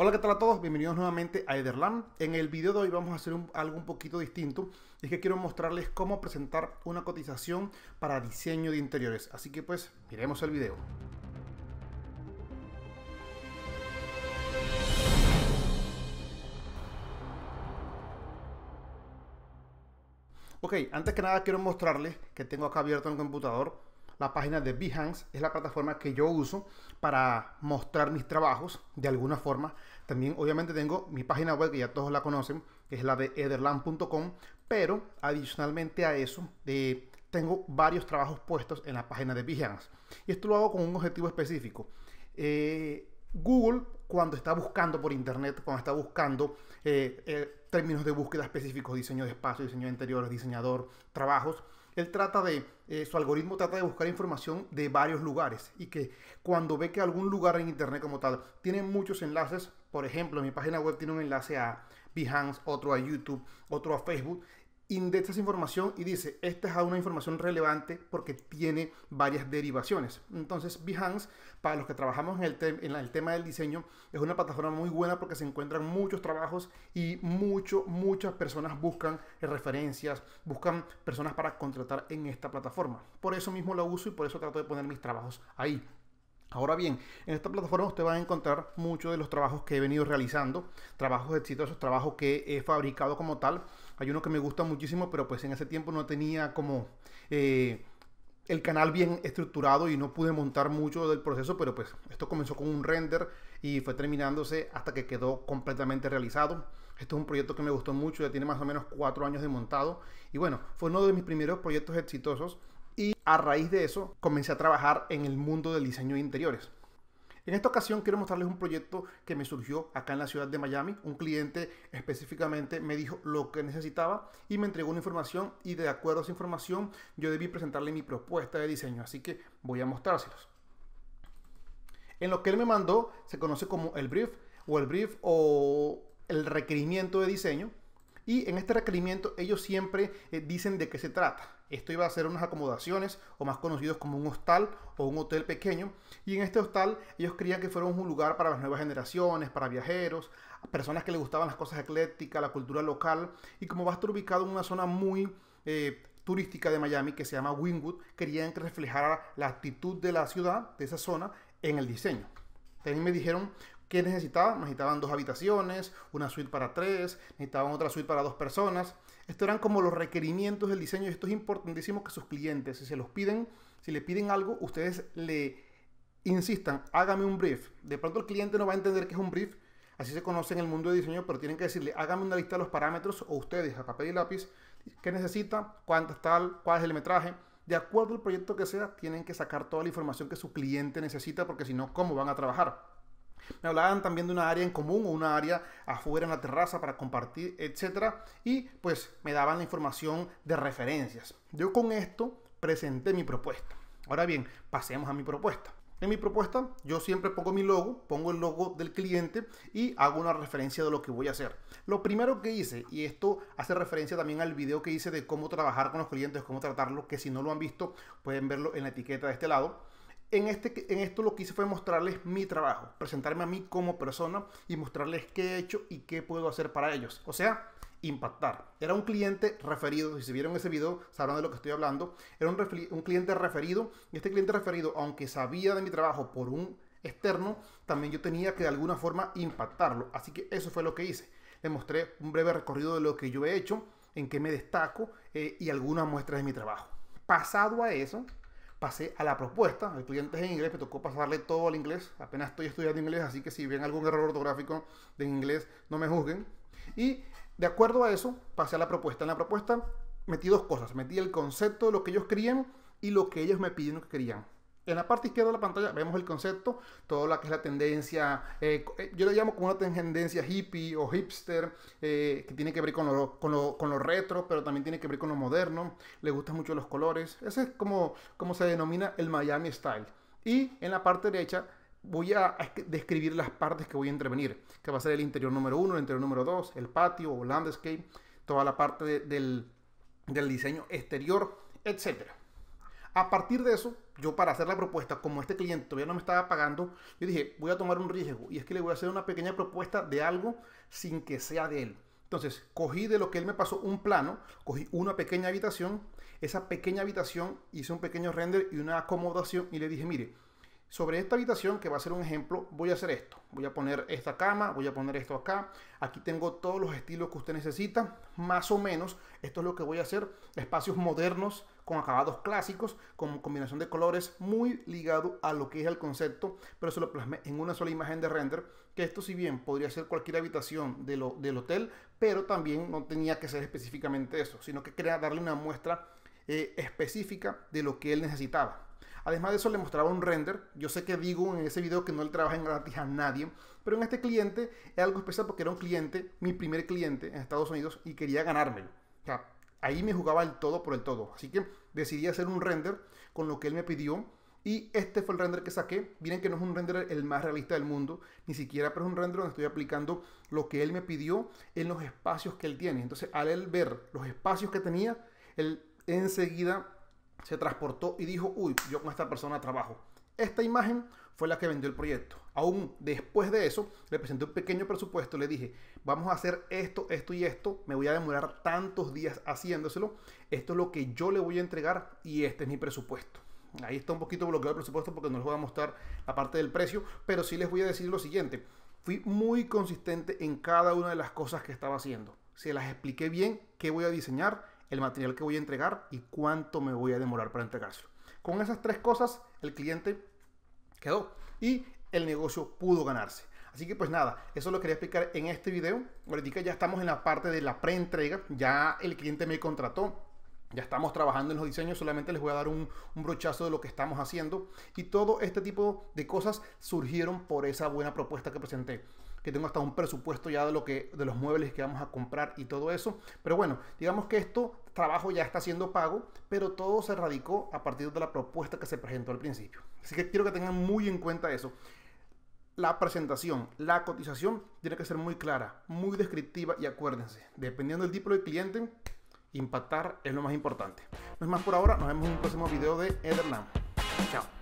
Hola, ¿qué tal a todos? Bienvenidos nuevamente a Ederland. En el video de hoy vamos a hacer algo un poquito distinto. Es que quiero mostrarles cómo presentar una cotización para diseño de interiores. Así que pues, miremos el video. Ok, antes que nada quiero mostrarles que tengo acá abierto el computador la página de Behance es la plataforma que yo uso para mostrar mis trabajos de alguna forma. También obviamente tengo mi página web que ya todos la conocen, que es la de ederland.com, pero adicionalmente a eso eh, tengo varios trabajos puestos en la página de Behance. Y esto lo hago con un objetivo específico. Eh, Google cuando está buscando por internet, cuando está buscando eh, términos de búsqueda específicos, diseño de espacio, diseño de interiores, diseñador, trabajos, él trata de, eh, su algoritmo trata de buscar información de varios lugares y que cuando ve que algún lugar en Internet como tal tiene muchos enlaces, por ejemplo, mi página web tiene un enlace a Behance, otro a YouTube, otro a Facebook, indexa esa información y dice, esta es una información relevante porque tiene varias derivaciones. Entonces, Behance, para los que trabajamos en el, en el tema del diseño, es una plataforma muy buena porque se encuentran muchos trabajos y mucho, muchas personas buscan referencias, buscan personas para contratar en esta plataforma. Por eso mismo la uso y por eso trato de poner mis trabajos ahí. Ahora bien, en esta plataforma usted va a encontrar muchos de los trabajos que he venido realizando, trabajos exitosos, trabajos que he fabricado como tal hay uno que me gusta muchísimo, pero pues en ese tiempo no tenía como eh, el canal bien estructurado y no pude montar mucho del proceso, pero pues esto comenzó con un render y fue terminándose hasta que quedó completamente realizado. Esto es un proyecto que me gustó mucho, ya tiene más o menos cuatro años de montado. Y bueno, fue uno de mis primeros proyectos exitosos. Y a raíz de eso comencé a trabajar en el mundo del diseño de interiores. En esta ocasión quiero mostrarles un proyecto que me surgió acá en la ciudad de Miami. Un cliente específicamente me dijo lo que necesitaba y me entregó una información y de acuerdo a esa información yo debí presentarle mi propuesta de diseño, así que voy a mostrárselos. En lo que él me mandó se conoce como el brief o el brief o el requerimiento de diseño y en este requerimiento ellos siempre eh, dicen de qué se trata. Esto iba a ser unas acomodaciones, o más conocidos como un hostal o un hotel pequeño. Y en este hostal ellos creían que fuera un lugar para las nuevas generaciones, para viajeros, personas que les gustaban las cosas eclécticas, la cultura local. Y como va a estar ubicado en una zona muy eh, turística de Miami que se llama Wynwood, querían que reflejara la actitud de la ciudad, de esa zona, en el diseño. También me dijeron que necesitaban. Necesitaban dos habitaciones, una suite para tres, necesitaban otra suite para dos personas. Esto eran como los requerimientos del diseño y esto es importantísimo que sus clientes, si se los piden, si le piden algo, ustedes le insistan, hágame un brief. De pronto el cliente no va a entender que es un brief, así se conoce en el mundo de diseño, pero tienen que decirle, hágame una lista de los parámetros o ustedes a papel y lápiz, qué necesita, cuánto tal, cuál es el metraje. De acuerdo al proyecto que sea, tienen que sacar toda la información que su cliente necesita, porque si no, ¿cómo van a trabajar? Me hablaban también de una área en común o una área afuera en la terraza para compartir, etcétera, y pues me daban la información de referencias. Yo con esto presenté mi propuesta. Ahora bien, pasemos a mi propuesta. En mi propuesta yo siempre pongo mi logo, pongo el logo del cliente y hago una referencia de lo que voy a hacer. Lo primero que hice, y esto hace referencia también al video que hice de cómo trabajar con los clientes, cómo tratarlos, que si no lo han visto pueden verlo en la etiqueta de este lado. En, este, en esto lo que hice fue mostrarles mi trabajo, presentarme a mí como persona y mostrarles qué he hecho y qué puedo hacer para ellos. O sea, impactar. Era un cliente referido, si vieron ese video sabrán de lo que estoy hablando, era un, un cliente referido y este cliente referido, aunque sabía de mi trabajo por un externo, también yo tenía que de alguna forma impactarlo. Así que eso fue lo que hice. Les mostré un breve recorrido de lo que yo he hecho, en qué me destaco eh, y algunas muestras de mi trabajo. Pasado a eso, pasé a la propuesta. El en inglés, me tocó pasarle todo al inglés. Apenas estoy estudiando inglés, así que si ven algún error ortográfico de inglés, no me juzguen. Y de acuerdo a eso, pasé a la propuesta. En la propuesta metí dos cosas. Metí el concepto de lo que ellos querían y lo que ellos me pidieron que querían. En la parte izquierda de la pantalla vemos el concepto, todo lo que es la tendencia, eh, eh, yo lo llamo como una tendencia hippie o hipster, eh, que tiene que ver con lo, con, retro, pero también tiene que ver con lo moderno, le gustan mucho los colores, ese es como, se denomina el Miami Style. Y en la parte derecha voy a describir las partes que voy a intervenir, que va a ser el interior número uno, el interior número dos, el patio o landscape, toda la parte del, del diseño exterior, etcétera. A partir de eso, yo para hacer la propuesta, como este cliente todavía no me estaba pagando, yo dije, voy a tomar un riesgo y es que le voy a hacer una pequeña propuesta de algo sin que sea de él. Entonces, cogí de lo que él me pasó un plano, cogí una pequeña habitación, esa pequeña habitación hice un pequeño render y una acomodación y le dije, mire, sobre esta habitación, que va a ser un ejemplo, voy a hacer esto. Voy a poner esta cama, voy a poner esto acá. Aquí tengo todos los estilos que usted necesita. Más o menos, esto es lo que voy a hacer. Espacios modernos con acabados clásicos, con combinación de colores, muy ligado a lo que es el concepto, pero se lo plasmé en una sola imagen de render, que esto si bien podría ser cualquier habitación del hotel, pero también no tenía que ser específicamente eso, sino que quería darle una muestra eh, específica de lo que él necesitaba. Además de eso le mostraba un render. Yo sé que digo en ese video que no le trabaja en gratis a nadie, pero en este cliente es algo especial porque era un cliente, mi primer cliente en Estados Unidos y quería ganármelo. O sea, ahí me jugaba el todo por el todo. Así que decidí hacer un render con lo que él me pidió. Y este fue el render que saqué. Miren que no es un render el más realista del mundo, ni siquiera, pero es un render donde estoy aplicando lo que él me pidió en los espacios que él tiene. Entonces, al él ver los espacios que tenía, él enseguida se transportó y dijo, uy, yo con esta persona trabajo. Esta imagen fue la que vendió el proyecto. Aún después de eso, le presenté un pequeño presupuesto, le dije, vamos a hacer esto, esto y esto, me voy a demorar tantos días haciéndoselo, esto es lo que yo le voy a entregar y este es mi presupuesto. Ahí está un poquito bloqueado el presupuesto porque no les voy a mostrar la parte del precio, pero sí les voy a decir lo siguiente, fui muy consistente en cada una de las cosas que estaba haciendo. Se las expliqué bien qué voy a diseñar, el material que voy a entregar y cuánto me voy a demorar para entregárselo. Con esas tres cosas, el cliente quedó y el negocio pudo ganarse. Así que pues nada, eso lo quería explicar en este video. Ahorita ya estamos en la parte de la pre entrega ya el cliente me contrató. Ya estamos trabajando en los diseños, solamente les voy a dar un, brochazo de lo que estamos haciendo. Y todo este tipo de cosas surgieron por esa buena propuesta que presenté que tengo hasta un presupuesto ya de lo que de los muebles que vamos a comprar y todo eso. Pero bueno, digamos que esto trabajo ya está siendo pago, pero todo se radicó a partir de la propuesta que se presentó al principio. Así que quiero que tengan muy en cuenta eso. La presentación, la cotización tiene que ser muy clara, muy descriptiva y acuérdense, dependiendo del tipo de cliente, impactar es lo más importante. No es más por ahora, nos vemos en un próximo video de Edernam. Chao.